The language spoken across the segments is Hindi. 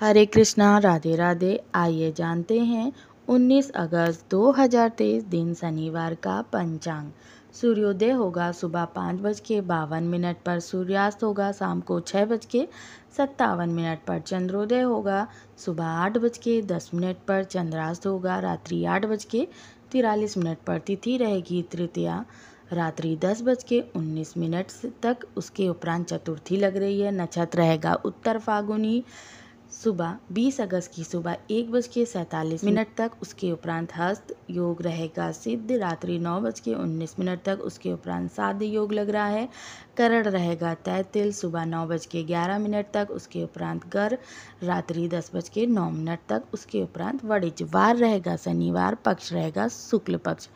हरे कृष्णा राधे राधे आइए जानते हैं 19 अगस्त 2023 दिन शनिवार का पंचांग सूर्योदय होगा सुबह पाँच बज के बावन मिनट पर सूर्यास्त होगा शाम को छः बज के सत्तावन मिनट पर चंद्रोदय होगा सुबह आठ बज के दस मिनट पर चंद्रास्त होगा रात्रि आठ बज के तिरालीस मिनट पर तिथि रहेगी तृतीया रात्रि दस बज के उन्नीस मिनट तक उसके उपरांत चतुर्थी लग रही है नक्षत्र रहेगा उत्तर फागुनी सुबह 20 अगस्त की सुबह एक बज के सैंतालीस मिनट तक उसके उपरांत हस्त योग रहेगा सिद्ध रात्रि नौ बज के उन्नीस मिनट तक उसके उपरांत साध योग लग रहा है करण रहेगा तय तिल सुबह नौ बज के ग्यारह मिनट तक उसके उपरांत गर रात्रि दस बज के नौ मिनट तक उसके उपरांत वणिज वार रहेगा शनिवार पक्ष रहेगा शुक्ल पक्ष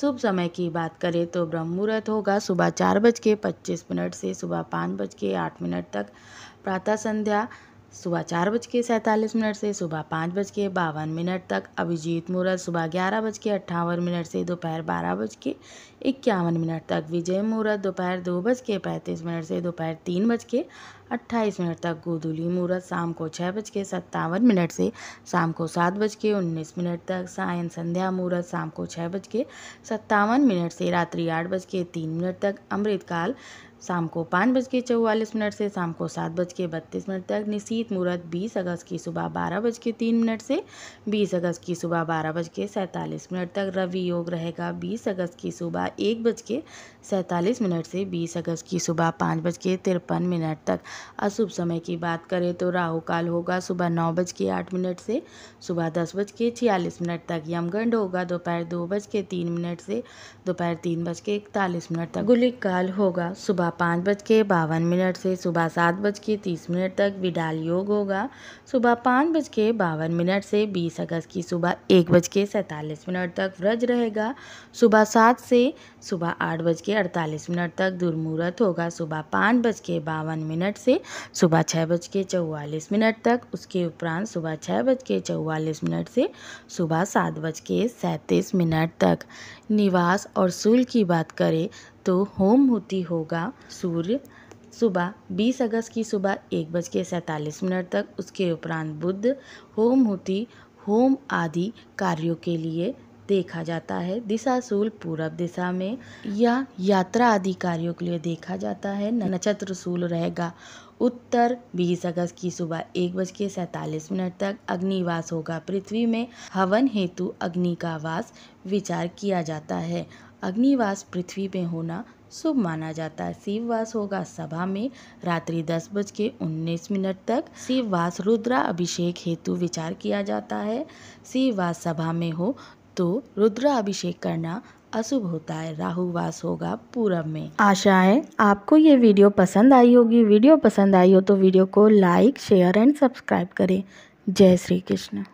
शुभ समय की बात करें तो ब्रह्म मुहूर्त होगा सुबह चार बज के पच्चीस मिनट से सुबह पाँच बज के आठ मिनट तक प्रातः संध्या सुबह चार बज के सैंतालीस मिनट से सुबह पाँच बज के बावन मिनट तक अभिजीत मुहूर्त सुबह ग्यारह बज के अट्ठावन मिनट से दोपहर बारह बज के इक्यावन मिनट तक विजय मुहूर्त दोपहर दो बज के पैंतीस मिनट से दोपहर तीन बज के अट्ठाईस मिनट तक गोधुली मुहूर्त शाम को छः बज के सत्तावन मिनट से शाम को सात बज के उन्नीस मिनट तक सायन संध्या मुहूर्त शाम को छः बज के सत्तावन मिनट से रात्रि आठ बज के तीन मिनट तक अमृतकाल शाम को पाँच बज के चौवालीस मिनट से शाम को सात बज के बत्तीस मिनट तक निशीत मुहूर्त बीस अगस्त की सुबह बारह बज के तीन मिनट से बीस अगस्त की सुबह बारह बज के सैंतालीस मिनट तक रवि योग रहेगा बीस अगस्त की सुबह एक बज के सैंतालीस मिनट से बीस अगस्त की सुबह पाँच बज के तिरपन मिनट तक अशुभ समय की बात करें तो राहु काल होगा सुबह नौ बज के आठ मिनट से सुबह दस बज के छियालीस मिनट तक यमगंड होगा दोपहर दो बज के तीन मिनट से दोपहर तीन बज के इकतालीस मिनट तक गुलिक काल होगा सुबह पाँच बज के बावन मिनट से सुबह सात बज के तीस मिनट तक विडाल योग होगा सुबह पाँच बज के बावन मिनट से बीस अगस्त की सुबह एक बज के सैंतालीस मिनट तक व्रज रहेगा सुबह सात से सुबह आठ बज के अड़तालीस मिनट तक दुर्मुहूर्त होगा सुबह पाँच बज के बावन मिनट से सुबह छः बज के चौवालीस मिनट तक उसके उपरांत सुबह छः बज के चौवालीस मिनट से सुबह सात बज के सैंतीस मिनट तक निवास और शुल्क की बात करें तो होम होती होगा सूर्य सुबह 20 अगस्त की सुबह एक बज के सैंतालीस मिनट तक उसके उपरांत बुद्ध होम होती होम आदि कार्यों के लिए देखा जाता है दिशा शूल पूरब दिशा में या यात्रा आदि कार्यों के लिए देखा जाता है नक्षत्र शूल रहेगा उत्तर 20 अगस्त की सुबह एक बज के सैतालीस मिनट तक अग्निवास होगा पृथ्वी में हवन हेतु अग्नि का वास विचार किया जाता है अग्निवास पृथ्वी में होना शुभ माना जाता है शिववास होगा सभा में रात्रि दस बज के उन्नीस मिनट तक शिववास रुद्रा अभिषेक हेतु विचार किया जाता है शिववास सभा में हो तो रुद्राभिषेक करना अशुभ होता है राहु वास होगा पूरब में आशा है आपको ये वीडियो पसंद आई होगी वीडियो पसंद आई हो तो वीडियो को लाइक शेयर एंड सब्सक्राइब करें जय श्री कृष्ण